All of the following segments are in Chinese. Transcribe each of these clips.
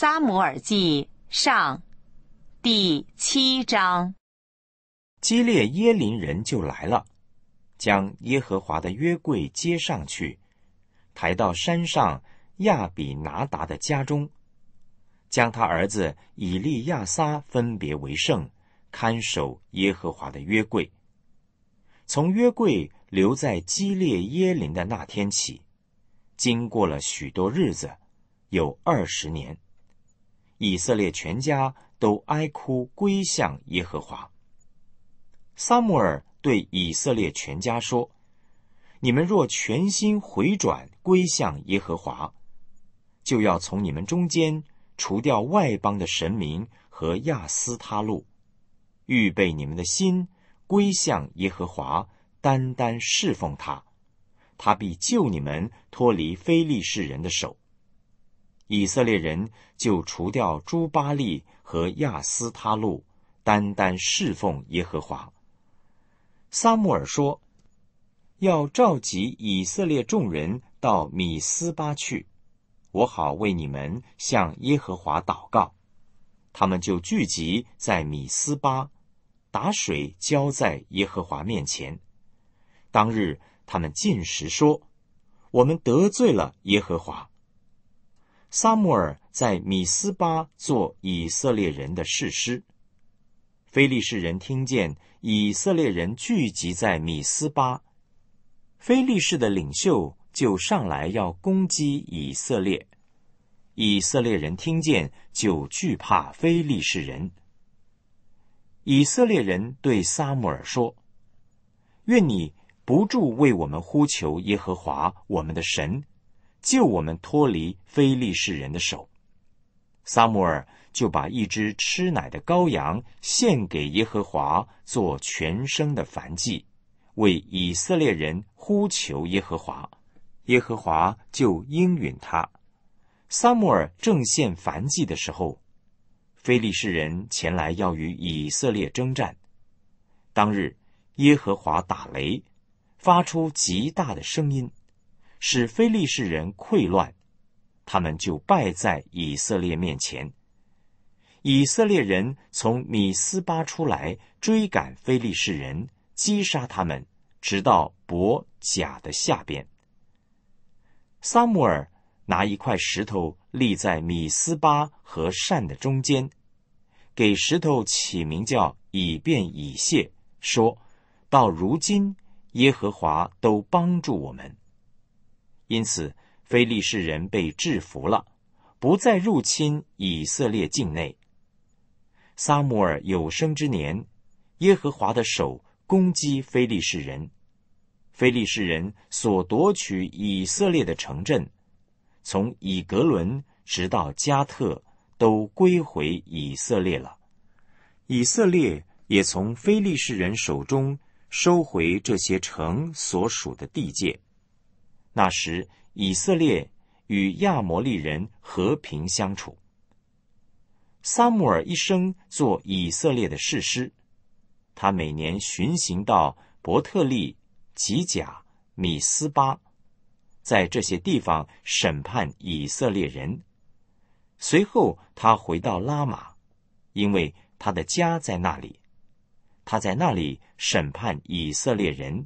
撒母耳记上第七章，基列耶林人就来了，将耶和华的约柜接上去，抬到山上亚比拿达的家中，将他儿子以利亚撒分别为圣，看守耶和华的约柜。从约柜留在基列耶林的那天起，经过了许多日子，有二十年。以色列全家都哀哭归向耶和华。撒母耳对以色列全家说：“你们若全心回转归向耶和华，就要从你们中间除掉外邦的神明和亚斯他路，预备你们的心归向耶和华，单单侍奉他，他必救你们脱离非利士人的手。”以色列人就除掉朱巴利和亚斯他路，单单侍奉耶和华。萨穆尔说：“要召集以色列众人到米斯巴去，我好为你们向耶和华祷告。”他们就聚集在米斯巴，打水浇在耶和华面前。当日他们进食说：“我们得罪了耶和华。”撒母尔在米斯巴做以色列人的誓师。非利士人听见以色列人聚集在米斯巴，非利士的领袖就上来要攻击以色列。以色列人听见就惧怕非利士人。以色列人对撒母耳说：“愿你不住为我们呼求耶和华我们的神。”救我们脱离非利士人的手，萨母尔就把一只吃奶的羔羊献给耶和华做全生的燔祭，为以色列人呼求耶和华，耶和华就应允他。萨母尔正献燔祭的时候，非利士人前来要与以色列征战。当日耶和华打雷，发出极大的声音。使非利士人溃乱，他们就败在以色列面前。以色列人从米斯巴出来追赶非利士人，击杀他们，直到伯甲的下边。萨姆尔拿一块石头立在米斯巴和善的中间，给石头起名叫以便以谢，说到如今耶和华都帮助我们。因此，非利士人被制服了，不再入侵以色列境内。撒母耳有生之年，耶和华的手攻击非利士人。非利士人所夺取以色列的城镇，从以格伦直到加特，都归回以色列了。以色列也从非利士人手中收回这些城所属的地界。那时，以色列与亚摩利人和平相处。撒母尔一生做以色列的士师，他每年巡行到伯特利、吉甲、米斯巴，在这些地方审判以色列人。随后，他回到拉玛，因为他的家在那里。他在那里审判以色列人，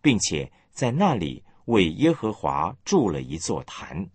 并且在那里。为耶和华筑了一座坛。